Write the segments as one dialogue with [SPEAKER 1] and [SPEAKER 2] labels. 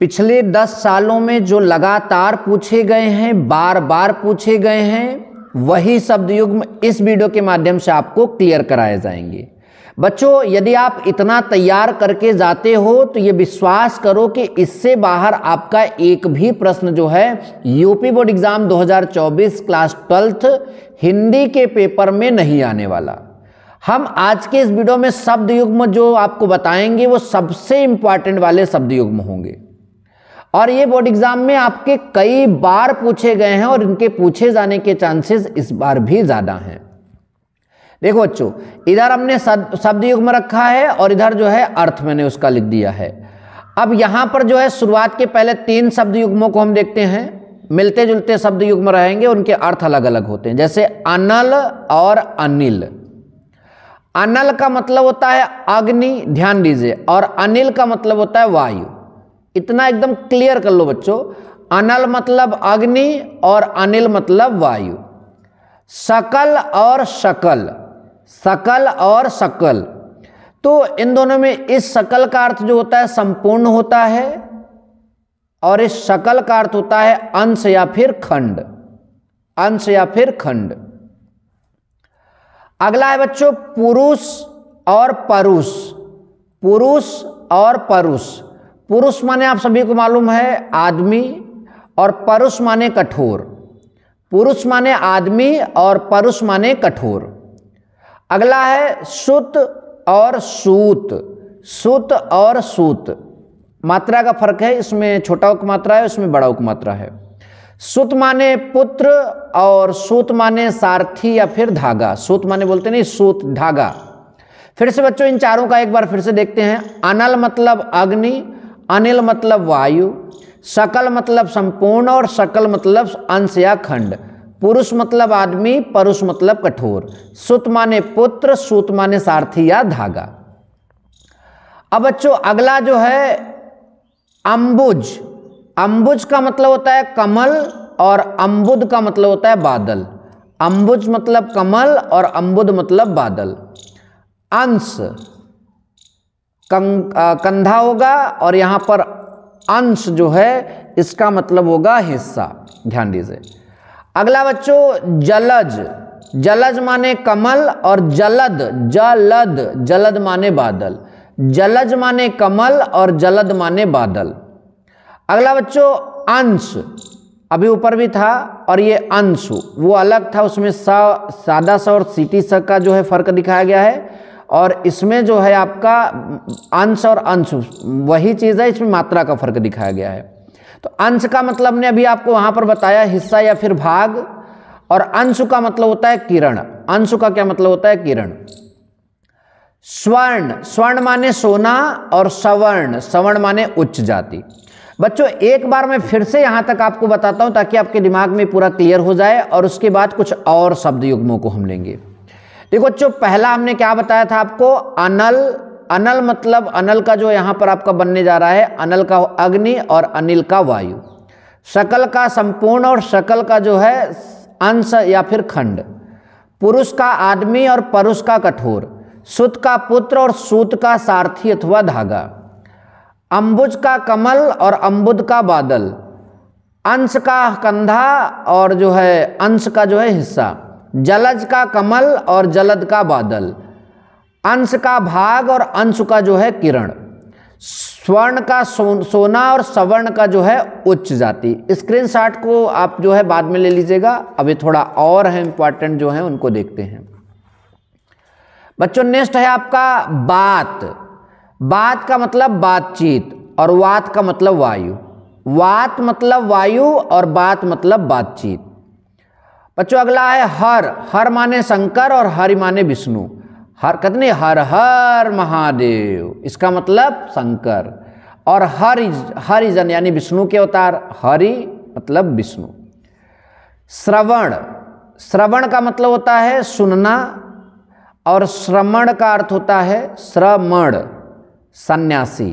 [SPEAKER 1] पिछले दस सालों में जो लगातार पूछे गए हैं बार बार पूछे गए हैं वही शब्द युग्म इस वीडियो के माध्यम से आपको क्लियर कराए जाएंगे बच्चों यदि आप इतना तैयार करके जाते हो तो ये विश्वास करो कि इससे बाहर आपका एक भी प्रश्न जो है UP board exam 2024 class twelfth Hindi के पेपर में नहीं आने वाला हम आज के इस वीडियो में शब्द युग्म जो आपको बताएंगे वो सबसे इंपॉर्टेंट वाले शब्द युग्म होंगे और ये बोर्ड एग्जाम में आपके कई बार पूछे गए हैं और इनके पूछे जाने के चांसेस इस बार भी ज़्यादा हैं देखो बच्चों इधर हमने शब्द युग में रखा है और इधर जो है अर्थ मैंने उसका लिख दिया है अब यहां पर जो है शुरुआत के पहले तीन शब्द युग्मों को हम देखते हैं मिलते जुलते शब्द युग्म रहेंगे उनके अर्थ अलग अलग होते हैं जैसे अनल और अनिल अनल का मतलब होता है अग्नि ध्यान दीजिए और अनिल का मतलब होता है वायु इतना एकदम क्लियर कर लो बच्चों अनल मतलब अग्नि और अनिल मतलब वायु सकल और सकल सकल और सकल तो इन दोनों में इस सकल का अर्थ जो होता है संपूर्ण होता है और इस शकल का अर्थ होता है अंश या फिर खंड अंश या फिर खंड अगला है बच्चों पुरुष और परुष पुरुष और परुष पुरुष माने आप सभी को मालूम है आदमी और परुष माने कठोर पुरुष माने आदमी और परुष माने कठोर अगला है सुत और सूत सुत और सूत मात्रा का फर्क है इसमें छोटा उक मात्रा है इसमें बड़ा उक मात्रा है सुत माने पुत्र और सूत माने सारथी या फिर धागा सूत माने बोलते नहीं सूत धागा फिर से बच्चों इन चारों का एक बार फिर से देखते हैं अनल मतलब अग्नि अनिल मतलब वायु सकल मतलब संपूर्ण और सकल मतलब अंश या खंड पुरुष मतलब आदमी परुष मतलब कठोर सुत माने पुत्र सूत माने सारथी या धागा अब बच्चों अगला जो है अंबुज अंबुज का मतलब होता है कमल और अम्बुद का मतलब होता है बादल अंबुज मतलब कमल और अम्बुद मतलब बादल अंश कं, आ, कंधा होगा और यहाँ पर अंश जो है इसका मतलब होगा हिस्सा ध्यान दीजिए अगला बच्चों जलज जलज माने कमल और जलद जलद जलद माने बादल जलज माने कमल और जलद माने बादल अगला बच्चों अंश अभी ऊपर भी था और ये अंश वो अलग था उसमें सा सादा सा और सीटी स का जो है फर्क दिखाया गया है और इसमें जो है आपका अंश और अंश वही चीज़ है इसमें मात्रा का फर्क दिखाया गया है तो अंश का मतलब ने अभी आपको वहाँ पर बताया हिस्सा या फिर भाग और अंश का मतलब होता है किरण अंश का क्या मतलब होता है किरण स्वर्ण स्वर्ण माने सोना और सवर्ण सवर्ण माने उच्च जाति बच्चों एक बार मैं फिर से यहां तक आपको बताता हूं ताकि आपके दिमाग में पूरा क्लियर हो जाए और उसके बाद कुछ और शब्द युग्मों को हम लेंगे देखो बच्चों पहला हमने क्या बताया था आपको अनल अनल मतलब अनल का जो यहाँ पर आपका बनने जा रहा है अनल का अग्नि और अनिल का वायु शकल का संपूर्ण और शकल का जो है अंश या फिर खंड पुरुष का आदमी और परुष का कठोर सुत का पुत्र और सूत का सारथी अथवा धागा अम्बुज का कमल और अम्बुद का बादल अंश का कंधा और जो है अंश का जो है हिस्सा जलज का कमल और जलद का बादल अंश का भाग और अंश का जो है किरण स्वर्ण का सो, सोना और सवर्ण का जो है उच्च जाति स्क्रीनशॉट को आप जो है बाद में ले लीजिएगा अभी थोड़ा और है इंपॉर्टेंट जो है उनको देखते हैं बच्चों नेक्स्ट है आपका बात बात का मतलब बातचीत और वात का मतलब वायु वात मतलब वायु और बात मतलब बातचीत बच्चों अगला है हर हर माने शंकर और हरि माने विष्णु हर कहते हर हर महादेव इसका मतलब शंकर और हरि हरिजन यानी विष्णु के अवतार हरि मतलब विष्णु श्रवण श्रवण का मतलब होता है सुनना और श्रवण का अर्थ होता है श्रमण सन्यासी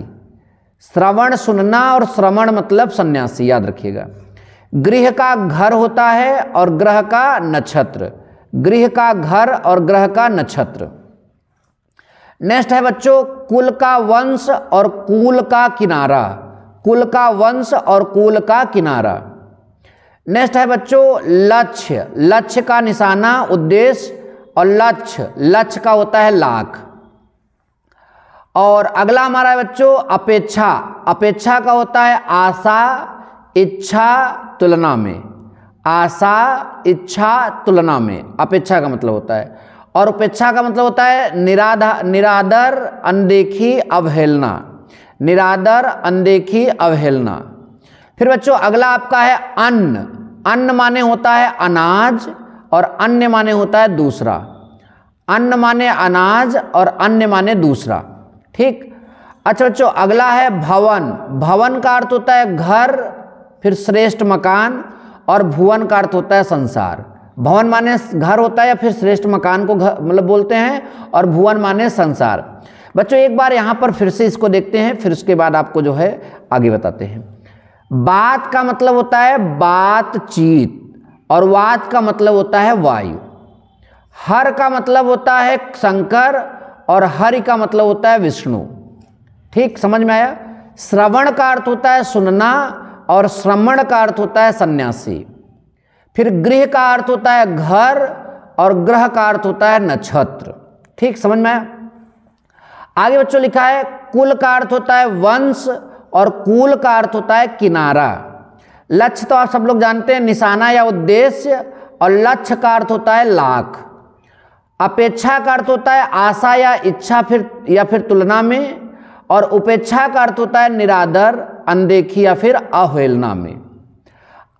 [SPEAKER 1] श्रवण सुनना और श्रवण मतलब सन्यासी याद रखिएगा गृह का घर होता है और ग्रह का नक्षत्र गृह का घर और ग्रह का नक्षत्र नेक्स्ट है बच्चों कुल का वंश और कुल का किनारा कुल का वंश और कुल का किनारा नेक्स्ट है बच्चों लक्ष्य लक्ष्य का निशाना उद्देश्य और लक्ष्य लक्ष्य का होता है लाख और अगला हमारा है बच्चों अपेक्षा अपेक्षा का होता है आशा इच्छा तुलना में आशा इच्छा तुलना में अपेक्षा का मतलब होता है और उपेक्षा का मतलब होता है निराधा निरादर अनदेखी अवहेलना निरादर अनदेखी अवहेलना फिर बच्चों अगला आपका है अन्न अन्न माने होता है अनाज और अन्य माने होता है दूसरा अन्न माने अनाज और अन्य माने दूसरा ठीक अच्छा बच्चों अगला है भवन भवन का अर्थ होता है घर फिर श्रेष्ठ मकान और भुवन का अर्थ होता है संसार भवन माने घर होता है या फिर श्रेष्ठ मकान को घर मतलब बोलते हैं और भुवन माने संसार बच्चों एक बार यहाँ पर फिर से इसको देखते हैं फिर उसके बाद आपको जो है आगे बताते हैं बात का मतलब होता है बातचीत और वाद का मतलब होता है वायु हर का मतलब होता है शंकर और हरि का मतलब होता है विष्णु ठीक समझ में आया श्रवण का अर्थ होता है सुनना और श्रमण का अर्थ होता है सन्यासी फिर गृह का अर्थ होता है घर और ग्रह का अर्थ होता है नक्षत्र ठीक समझ में आया आगे बच्चों लिखा है कुल का अर्थ होता है वंश और कुल का अर्थ होता है किनारा लक्ष्य तो आप सब लोग जानते हैं निशाना या उद्देश्य और लक्ष्य का अर्थ होता है लाख अपेक्षा का अर्थ होता है आशा या इच्छा फिर या फिर तुलना में और उपेक्षा का अर्थ होता है निरादर अनदेखी या फिर अहेलना में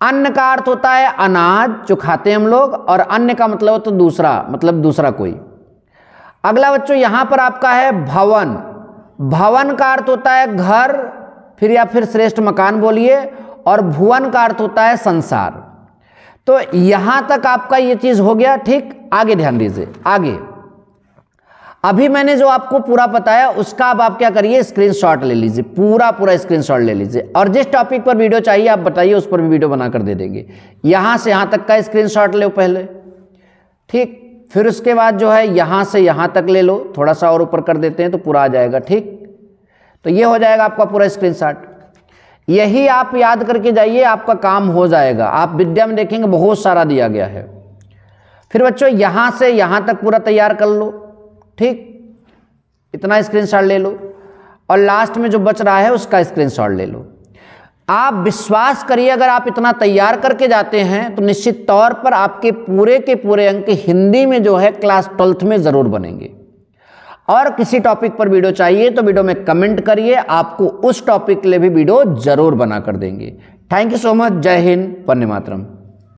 [SPEAKER 1] अन्न का अर्थ होता है अनाज जो खाते हैं हम लोग और अन्य का मतलब होता है दूसरा मतलब दूसरा कोई अगला बच्चों यहां पर आपका है भवन भवन का अर्थ होता है घर फिर या फिर श्रेष्ठ मकान बोलिए और भुवन का अर्थ होता है संसार तो यहां तक आपका ये चीज़ हो गया ठीक आगे ध्यान दीजिए आगे अभी मैंने जो आपको पूरा बताया उसका अब आप क्या करिए स्क्रीनशॉट ले लीजिए पूरा पूरा स्क्रीनशॉट ले लीजिए और जिस टॉपिक पर वीडियो चाहिए आप बताइए उस पर भी वीडियो बनाकर दे देंगे यहाँ से यहाँ तक का स्क्रीनशॉट ले पहले ठीक फिर उसके बाद जो है यहाँ से यहां तक ले लो थोड़ा सा और ऊपर कर देते हैं तो पूरा आ जाएगा ठीक तो ये हो जाएगा आपका पूरा स्क्रीनशॉट यही आप याद करके जाइए आपका काम हो जाएगा आप विद्या में देखेंगे बहुत सारा दिया गया है फिर बच्चों यहाँ से यहाँ तक पूरा तैयार कर लो ठीक इतना स्क्रीनशॉट ले लो और लास्ट में जो बच रहा है उसका स्क्रीनशॉट ले लो आप विश्वास करिए अगर आप इतना तैयार करके जाते हैं तो निश्चित तौर पर आपके पूरे के पूरे अंक हिंदी में जो है क्लास ट्वेल्थ में ज़रूर बनेंगे और किसी टॉपिक पर वीडियो चाहिए तो वीडियो में कमेंट करिए आपको उस टॉपिक के लिए भी वीडियो ज़रूर बना कर देंगे थैंक यू सो मच जय हिंद पन्ने मातरम